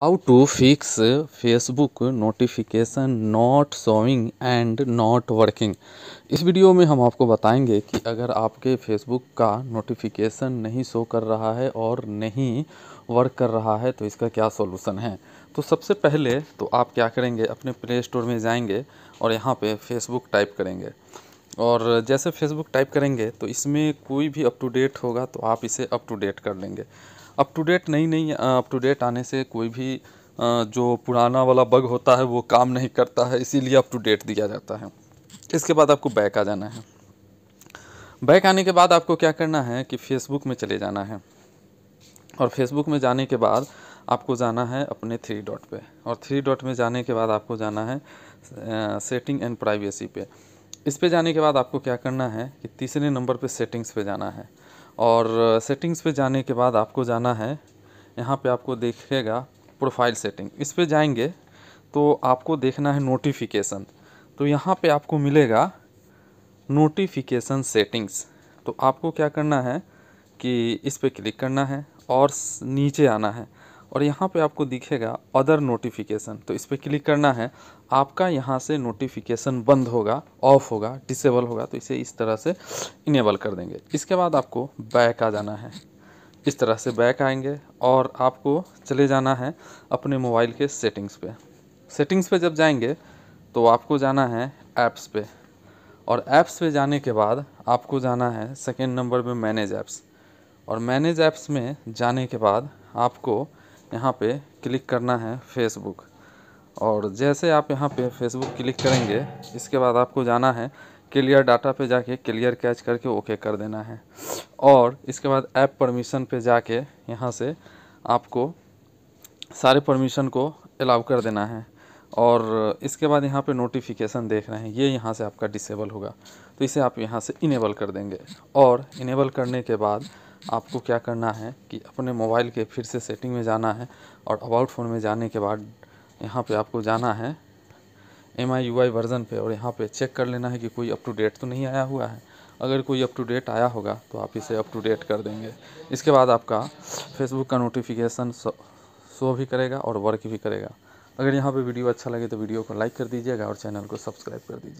how to fix facebook notification not showing and not working इस video में हम आपको बताएंगे कि अगर आपके Facebook का नोटिफिकेशन नहीं शो कर रहा है और नहीं वर्क कर रहा है तो इसका क्या सॉल्यूशन है तो सबसे पहले तो आप क्या करेंगे अपने प्ले स्टोर में जाएंगे और यहाँ पे Facebook टाइप करेंगे और जैसे Facebook टाइप करेंगे तो इसमें कोई भी अप टू डेट होगा तो आप इसे अप टू डेट कर लेंगे अप टू डेट नहीं नहीं अप टू डेट आने से कोई भी uh, जो पुराना वाला बग होता है वो काम नहीं करता है इसीलिए अप टू डेट दिया जाता है इसके बाद आपको बैक आ जाना है बैक आने के बाद आपको क्या करना है कि फेसबुक में चले जाना है और फेसबुक में जाने के बाद आपको जाना है अपने थ्री डॉट पे और थ्री डॉट में जाने के बाद आपको जाना है सेटिंग एंड प्राइवेसी पे इस पे जाने के बाद आपको क्या करना है कि तीसरे नंबर पे सेटिंग्स पे जाना है और सेटिंग्स पे जाने के बाद आपको जाना है यहाँ पे आपको देखेगा प्रोफाइल सेटिंग इस पे जाएंगे तो आपको देखना है नोटिफिकेशन तो यहाँ पे आपको मिलेगा नोटिफिकेशन सेटिंग्स तो आपको क्या करना है कि इस पर क्लिक करना है और नीचे आना है और यहाँ पे आपको दिखेगा अदर नोटिफिकेशन तो इस पर क्लिक करना है आपका यहाँ से नोटिफिकेशन बंद होगा ऑफ होगा डिसेबल होगा तो इसे इस तरह से इनेबल कर देंगे इसके बाद आपको बैक आ जाना है इस तरह से बैक आएंगे और आपको चले जाना है अपने मोबाइल के सेटिंग्स पे सेटिंग्स पे जब जाएंगे तो आपको जाना है ऐप्स पे और ऐप्स पे जाने के बाद आपको जाना है सेकेंड नंबर में मैनेज ऐप्स और मैनेज ऐप्स में जाने के बाद आपको यहाँ पे क्लिक करना है फेसबुक और जैसे आप यहाँ पे फेसबुक क्लिक करेंगे इसके बाद आपको जाना है क्लियर डाटा पे जाके क्लियर कैच करके ओके कर देना है और इसके बाद ऐप परमिशन पे जाके यहाँ से आपको सारे परमिशन को अलाउ कर देना है और इसके बाद यहाँ पे नोटिफिकेशन देख रहे हैं ये यहाँ से आपका डिसेबल होगा तो इसे आप यहाँ से इनेबल कर देंगे और इनेबल करने के बाद आपको क्या करना है कि अपने मोबाइल के फिर से सेटिंग में जाना है और अबाउट फ़ोन में जाने के बाद यहाँ पे आपको जाना है M I U I version पर और यहाँ पे चेक कर लेना है कि कोई अप टू डेट तो नहीं आया हुआ है अगर कोई अप टू डेट आया होगा तो आप इसे अप टू डेट कर देंगे इसके बाद आपका फेसबुक का नोटिफिकेशन शो भी करेगा और वर्क भी करेगा अगर यहाँ पे वीडियो अच्छा लगे तो वीडियो को लाइक कर दीजिएगा और चैनल को सब्सक्राइब कर दीजिएगा